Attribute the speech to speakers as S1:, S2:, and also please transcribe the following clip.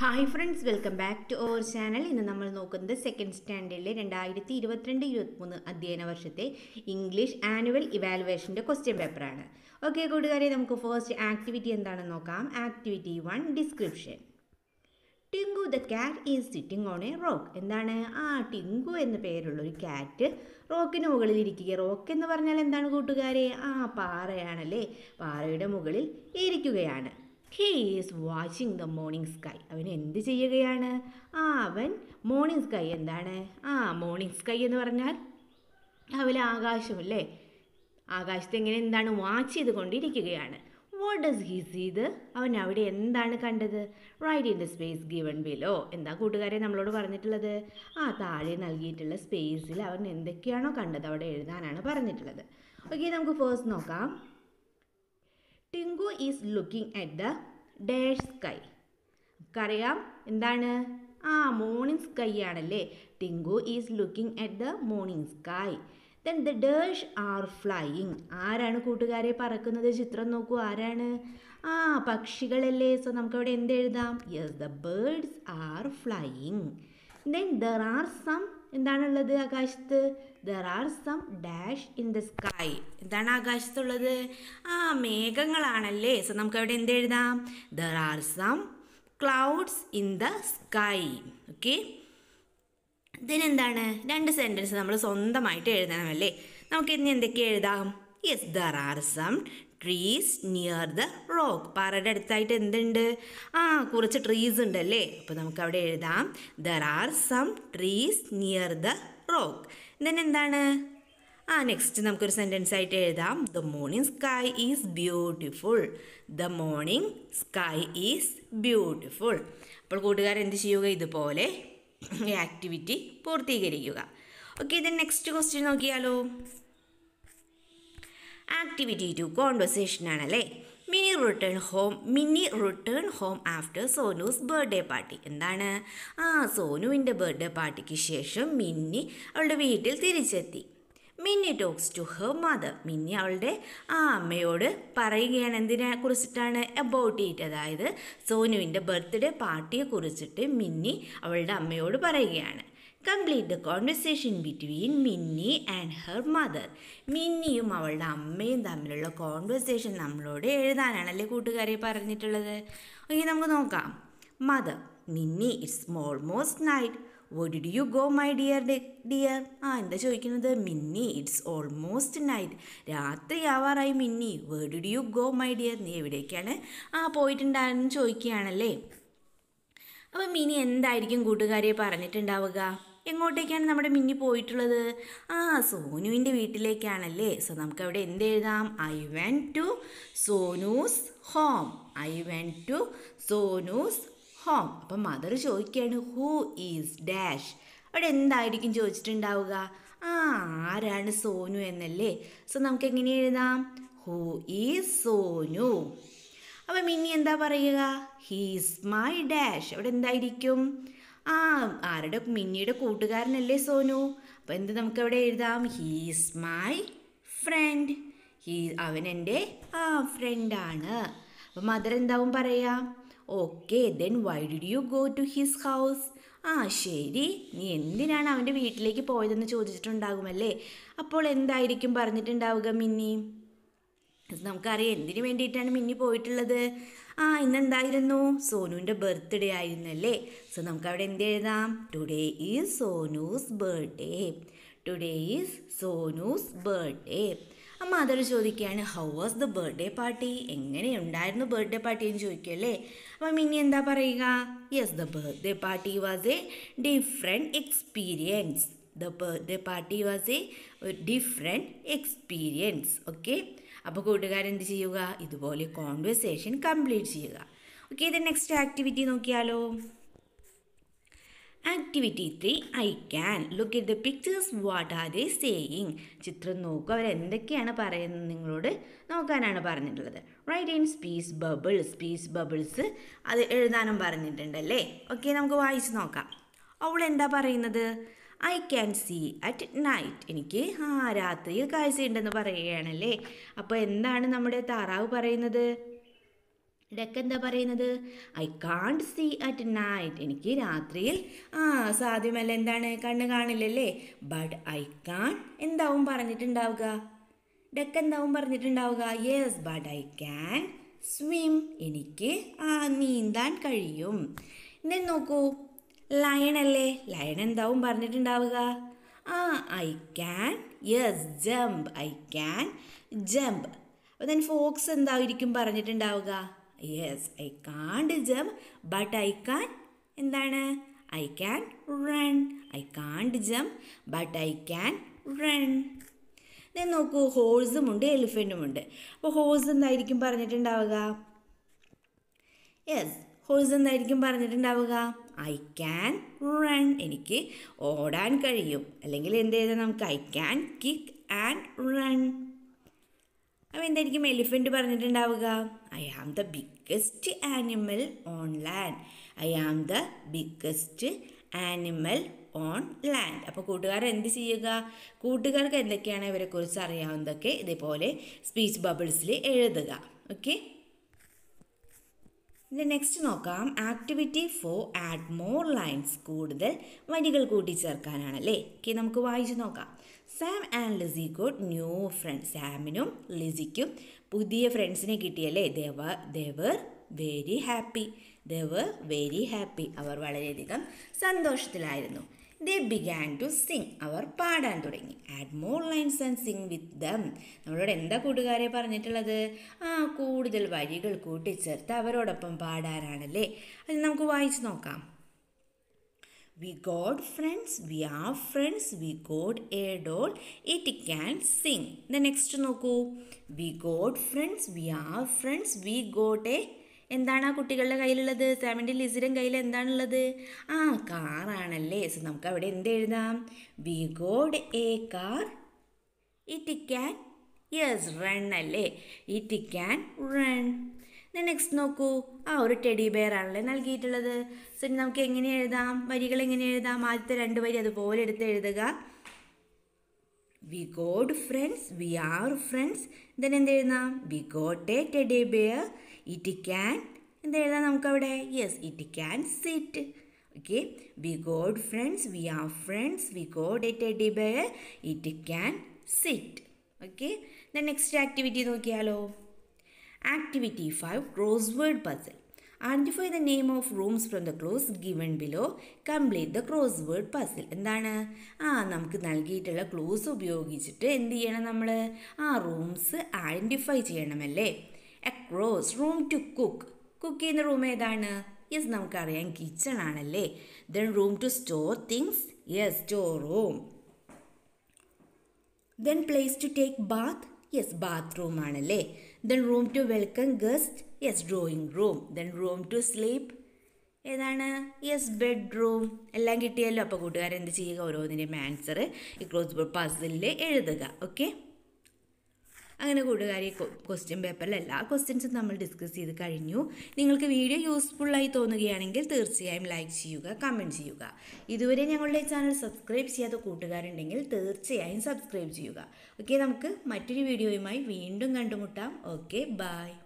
S1: hi friends welcome back to our channel ഇന്ന് നമ്മൾ നോക്കുന്നത് സെക്കൻഡ് സ്റ്റാൻഡേർഡിലെ രണ്ടായിരത്തി ഇരുപത്തിരണ്ട് ഇരുപത്തിമൂന്ന് അധ്യയന വർഷത്തെ ഇംഗ്ലീഷ് ആനുവൽ ഇവാലുവേഷൻ്റെ ക്വസ്റ്റ്യൻ പേപ്പറാണ് ഓക്കെ കൂട്ടുകാരെ നമുക്ക് ഫസ്റ്റ് ആക്ടിവിറ്റി എന്താണെന്ന് നോക്കാം activity one description Tinku the cat is sitting on a rock എന്താണ് ആ ടിങ്കു എന്ന പേരുള്ള ഒരു കാറ്റ് റോക്കിന് മുകളിൽ ഇരിക്കുക റോക്ക് എന്ന് പറഞ്ഞാൽ എന്താണ് കൂട്ടുകാരെ ആ പാറയാണല്ലേ പാറയുടെ മുകളിൽ ഇരിക്കുകയാണ് he is watching the morning sky അവൻ എന്ത് ചെയ്യുകയാണ് ആ അവൻ മോർണിംഗ് സ്കൈ എന്താണ് ആ മോർണിംഗ് സ്കൈ എന്ന് പറഞ്ഞാൽ അവലെ ആകാശമല്ലേ ആകാശത്തെ ഇങ്ങനെ എന്താണ് വാച്ച് ചെയ്തുകൊണ്ടിരിക്കുകയാണ് വാട്ട് ഡസ് ഹി സീത് അവൻ അവിടെ എന്താണ് കണ്ടത് write in the space given below എന്താ കൂട്ടുകാരെ നമ്മളോട് പറഞ്ഞിട്ടുള്ളത് ആ താഴെ നൽകിയിട്ടുള്ള സ്പേസിൽ അവൻ എന്തൊക്കെയാണോ കണ്ടത് അവിടെ എഴുതാനാണ് പറഞ്ഞിട്ടുള്ളത് ഓക്കെ നമുക്ക് ഫേഴ്സ്റ്റ് നോക്കാം Tinku is looking at the day sky നമുക്കറിയാം എന്താണ് ആ മോർണിംഗ് സ്കൈ ആണല്ലേ Tinku is looking at the morning sky then the dash are flying ആരാണ് കൂട്ടുകാരെ പറക്കുന്നത് ചിത്രം നോക്കൂ ആരാണ് ആ പക്ഷികളല്ലേ സോ നമുക്കവിടെ എന്ത് എഴുതാം yes the birds are flying then there are some എന്താണുള്ളത് ആകാശത്ത് there are some dash in the sky എന്താണ് ആകാശത്തുള്ളത് ആ മേഘങ്ങളാണല്ലേ സോ നമുക്ക് അവിടെ എന്ത് എഴുതാം there are some clouds in the sky okay ഇതിനെന്താണ് രണ്ട് സെൻറ്റൻസ് നമ്മൾ സ്വന്തമായിട്ട് എഴുതണം അല്ലേ നമുക്ക് ഇനി എന്തൊക്കെ എഴുതാം yes there are some trees near the rock പാറയുടെ അടുത്തായിട്ട് എന്തുണ്ട് ആ കുറച്ച് ട്രീസ് ഉണ്ടല്ലേ അപ്പോൾ നമുക്ക് അവിടെ എഴുതാം there are some trees near the rock then എന്താണ് ആ നെക്സ്റ്റ് നമുക്കൊരു സെൻറ്റൻസ് ആയിട്ട് എഴുതാം the morning sky is beautiful the morning sky is beautiful അപ്പോൾ കൂട്ടുകാർ എന്ത് ചെയ്യുക ഇതുപോലെ ഈ ആക്ടിവിറ്റി പൂർത്തീകരിക്കുക ഓക്കെ ദെൻ നെക്സ്റ്റ് ക്വസ്റ്റ്യൻ നോക്കിയാലോ ആക്ടിവിറ്റി ടു കോൺവെർസേഷൻ ആണല്ലേ return home Minni return home after Sonu's birthday party എന്താണ് ആ സോനുവിൻ്റെ ബർത്ത്ഡേ പാർട്ടിക്ക് ശേഷം മിന്നി അവളുടെ വീട്ടിൽ തിരിച്ചെത്തി മിന്നി ടോക്സ് ടു ഹർ മദർ മിന്നി അവളുടെ ആ അമ്മയോട് പറയുകയാണ് എന്തിനെ കുറിച്ചിട്ടാണ് അബൌട്ട് ഇറ്റ് അതായത് സോനുവിൻ്റെ ബർത്ത്ഡേ പാർട്ടിയെ കുറിച്ചിട്ട് മിന്നി അവളുടെ അമ്മയോട് പറയുകയാണ് complete the conversation between Minni and her mother മിന്നിയും അവളുടെ അമ്മയും തമ്മിലുള്ള കോൺവെർസേഷൻ നമ്മളോട് എഴുതാനാണല്ലേ കൂട്ടുകാരെ പറഞ്ഞിട്ടുള്ളത് ഓക്കെ നമുക്ക് നോക്കാം mother Minni it's almost night what do you go my dear dear ആ എന്താ ചോദിക്കുന്നത് മിന്നി ഇറ്റ്സ് ഓൾമോസ്റ്റ് നൈറ്റ് രാത്രി ആവാറായി Minni where do you go my dear നീ എവിടേക്കാണ് ആ പോയിട്ടുണ്ടായിരുന്നു ചോദിക്കുകയാണല്ലേ അപ്പം മിനി എന്തായിരിക്കും കൂട്ടുകാരെ പറഞ്ഞിട്ടുണ്ടാവുക എങ്ങോട്ടേക്കാണ് നമ്മുടെ മിന്നി പോയിട്ടുള്ളത് ആ സോനുവിൻ്റെ വീട്ടിലേക്കാണല്ലേ സോ നമുക്കവിടെ എന്ത് എഴുതാം I went to Sonu's home I went to Sonu's home അപ്പം മദർ ചോദിക്കുകയാണ് ഹൂ ഈസ് ഡാഷ് അവിടെ എന്തായിരിക്കും ചോദിച്ചിട്ടുണ്ടാവുക ആ ആരാണ് സോനു എന്നല്ലേ സോ നമുക്ക് എങ്ങനെ എഴുതാം ഹൂ ഈസ് സോനു അപ്പം മിന്നി എന്താ പറയുക ഹീസ് മൈ ഡാഷ് അവിടെ എന്തായിരിക്കും ആ ആരുടെ മിന്നിയുടെ കൂട്ടുകാരനല്ലേ സോനു അപ്പോൾ എന്ത് നമുക്കവിടെ എഴുതാം ഹീസ് മൈ ഫ്രണ്ട് ഹീ അവൻ എൻ്റെ ആ ഫ്രണ്ടാണ് അപ്പോൾ മദർ എന്താവും പറയാം okay then why did you go to his house ആ ശരി നീ എന്തിനാണ് അവൻ്റെ വീട്ടിലേക്ക് പോയതെന്ന് ചോദിച്ചിട്ടുണ്ടാകുമല്ലേ അപ്പോൾ എന്തായിരിക്കും പറഞ്ഞിട്ടുണ്ടാവുക മിന്നി നമുക്കറിയാം എന്തിനു വേണ്ടിയിട്ടാണ് മിന്നി പോയിട്ടുള്ളത് ആ ഇന്നെന്തായിരുന്നു സോനുവിൻ്റെ ബർത്ത്ഡേ ആയിരുന്നല്ലേ സോ അവിടെ എന്ത് എഴുതാം today is Sonu's birthday today is Sonu's birthday ആ അതൊരു ചോദിക്കുകയാണ് how was the birthday party എങ്ങനെയുണ്ടായിരുന്നു ബർത്ത്ഡേ പാർട്ടി എന്ന് ചോദിക്കുമല്ലേ അപ്പം മിനി എന്താ പറയുക yes the birthday party was a different experience the birthday party was a different experience okay അപ്പോൾ കൂട്ടുകാരെന്ത് ചെയ്യുക ഇതുപോലെ കോൺവെർസേഷൻ കംപ്ലീറ്റ് ചെയ്യുക ഓക്കെ ഇത് നെക്സ്റ്റ് ആക്ടിവിറ്റി നോക്കിയാലോ activity three I can look it the pictures what are they saying ചിത്രം നോക്കുക അവരെന്തൊക്കെയാണ് പറയുന്നത് നിങ്ങളോട് നോക്കാനാണ് പറഞ്ഞിട്ടുള്ളത് write in speech bubbles speech bubbles അത് എഴുതാനും പറഞ്ഞിട്ടുണ്ടല്ലേ ഓക്കെ നമുക്ക് വായിച്ച് നോക്കാം അവൾ എന്താ പറയുന്നത് I can see at night എനിക്ക് ആ രാത്രിയിൽ കാഴ്ചയുണ്ടെന്ന് പറയുകയാണല്ലേ അപ്പോൾ എന്താണ് നമ്മുടെ താറാവ് പറയുന്നത് ഡെക്ക് എന്താ പറയുന്നത് I can't see at night എനിക്ക് രാത്രിയിൽ ആ സാധ്യമല്ല എന്താണ് കണ്ണ് കാണില്ലല്ലേ ബട്ട് ഐ കാൺ എന്താവും പറഞ്ഞിട്ടുണ്ടാവുക ഡെക്ക് എന്താവും പറഞ്ഞിട്ടുണ്ടാവുക yes but I can swim എനിക്ക് ആ നീന്താൻ കഴിയും എന്നെ നോക്കൂ ലയൺ അല്ലേ ലയൺ എന്താവും പറഞ്ഞിട്ടുണ്ടാവുക ആ I can yes jump I can jump അപ്പോൾ ദെൻ ഫോക്സ് എന്തായിരിക്കും പറഞ്ഞിട്ടുണ്ടാവുക yes I can't jump but I can എന്താണ് I can run I can't jump but I can run ഞാൻ നോക്കൂ ഹോഴ്സും ഉണ്ട് എലിഫൻറ്റും ഉണ്ട് അപ്പോൾ ഹോഴ്സ് എന്തായിരിക്കും പറഞ്ഞിട്ടുണ്ടാവുക യെസ് ഹോഴ്സ് എന്നായിരിക്കും പറഞ്ഞിട്ടുണ്ടാവുക ഐ ക്യാൻ റൺ എനിക്ക് ഓടാൻ കഴിയും അല്ലെങ്കിൽ എന്ത് ചെയ്താൽ നമുക്ക് I can kick and run അപ്പോൾ എന്തായിരിക്കും എലിഫൻറ്റ് പറഞ്ഞിട്ടുണ്ടാവുക I am the biggest animal on land I am the biggest animal on land അപ്പോൾ കൂട്ടുകാർ എന്ത് ചെയ്യുക കൂട്ടുകാർക്ക് എന്തൊക്കെയാണ് ഇവരെക്കുറിച്ച് അറിയാവുന്നതൊക്കെ ഇതേപോലെ സ്പീച്ച് ബബിൾസിൽ എഴുതുക ഓക്കെ ഇനി നെക്സ്റ്റ് നോക്കാം activity four add more lines കൂടുതൽ വരികൾ കൂട്ടിച്ചേർക്കാനാണ് അല്ലേ ഓക്കെ നമുക്ക് വായിച്ചു നോക്കാം Sam and Lizzy got new friends സാമിനും ലിസിക്കും പുതിയ ഫ്രണ്ട്സിനെ കിട്ടിയല്ലേ they they were very happy they were very happy അവർ വളരെയധികം സന്തോഷത്തിലായിരുന്നു ദേ ബിഗാൻ ടു സിങ് അവർ പാടാൻ തുടങ്ങി add more lines and sing with them നമ്മളോട് എന്താ കൂട്ടുകാരെ പറഞ്ഞിട്ടുള്ളത് ആ കൂടുതൽ വരികൾ കൂട്ടിച്ചേർത്ത് അവരോടൊപ്പം പാടാനാണല്ലേ അത് നമുക്ക് വായിച്ചു നോക്കാം we got friends we are friends we got a doll it can sing the next നോക്കൂ we got friends we are friends we got a എന്താണ് ആ കുട്ടികളുടെ കയ്യിലുള്ളത് സെവൻ്റെ ലിസിരം കയ്യിൽ എന്താണുള്ളത് ആ കാറാണല്ലേ സോ നമുക്ക് അവിടെ എന്ത് എഴുതാം we got a car it can yes run അല്ലേ ഇറ്റ് ക്യാൻ റൺ നെക്സ്റ്റ് നോക്കൂ ആ ഒരു ടെഡി ബെയർ ആണല്ലേ നൽകിയിട്ടുള്ളത് സോ നമുക്ക് എങ്ങനെ എഴുതാം വരികൾ എങ്ങനെ എഴുതാം ആദ്യത്തെ രണ്ട് വരി അതുപോലെ എടുത്ത് എഴുതുക we got friends we are friends then എന്ത് എഴുതാം we got a teddy bear it can എന്ത് എഴുതാം നമുക്കവിടെ yes it can sit okay we got friends we are friends we got a teddy bear it can sit okay then next activity നോക്കിയാലോ activity five crossword puzzle identify the name of rooms from the clues given below complete the crossword puzzle എന്താണ് ആ നമുക്ക് നൽകിയിട്ടുള്ള close ഉപയോഗിച്ചിട്ട് എന്ത് ചെയ്യണം നമ്മൾ ആ റൂംസ് ഐഡൻറ്റിഫൈ ചെയ്യണമല്ലേ across room to cook cook ചെയ്യുന്ന റൂം ഏതാണ് യെസ് നമുക്കറിയാം കിച്ചൺ ആണല്ലേ then room to store things yes store room then place to take bath yes bathroom ആണല്ലേ then room to welcome guest yes drawing room then room to sleep ഏതാണ് yes bedroom എല്ലാം കിട്ടിയല്ലോ അപ്പോൾ കൂട്ടുകാരെന്ത് ചെയ്യുക ഓരോന്നിൻ്റെയും ആൻസർ ഈ ക്ലോസ് ബോർഡ് പസിലിൽ എഴുതുക ഓക്കെ അങ്ങനെ കൂട്ടുകാർ ഈ ക്വസ്റ്റ്യൻ പേപ്പറിൽ എല്ലാ ക്വസ്റ്റ്യൻസും നമ്മൾ ഡിസ്കസ് ചെയ്ത് കഴിഞ്ഞു നിങ്ങൾക്ക് വീഡിയോ യൂസ്ഫുള്ളായി തോന്നുകയാണെങ്കിൽ തീർച്ചയായും ലൈക്ക് ചെയ്യുക കമൻറ്റ് ചെയ്യുക ഇതുവരെ ഞങ്ങളുടെ ചാനൽ സബ്സ്ക്രൈബ് ചെയ്യാത്ത കൂട്ടുകാരുണ്ടെങ്കിൽ തീർച്ചയായും സബ്സ്ക്രൈബ് ചെയ്യുക ഓക്കെ നമുക്ക് മറ്റൊരു വീഡിയോയുമായി വീണ്ടും കണ്ടുമുട്ടാം ഓക്കെ ബായ്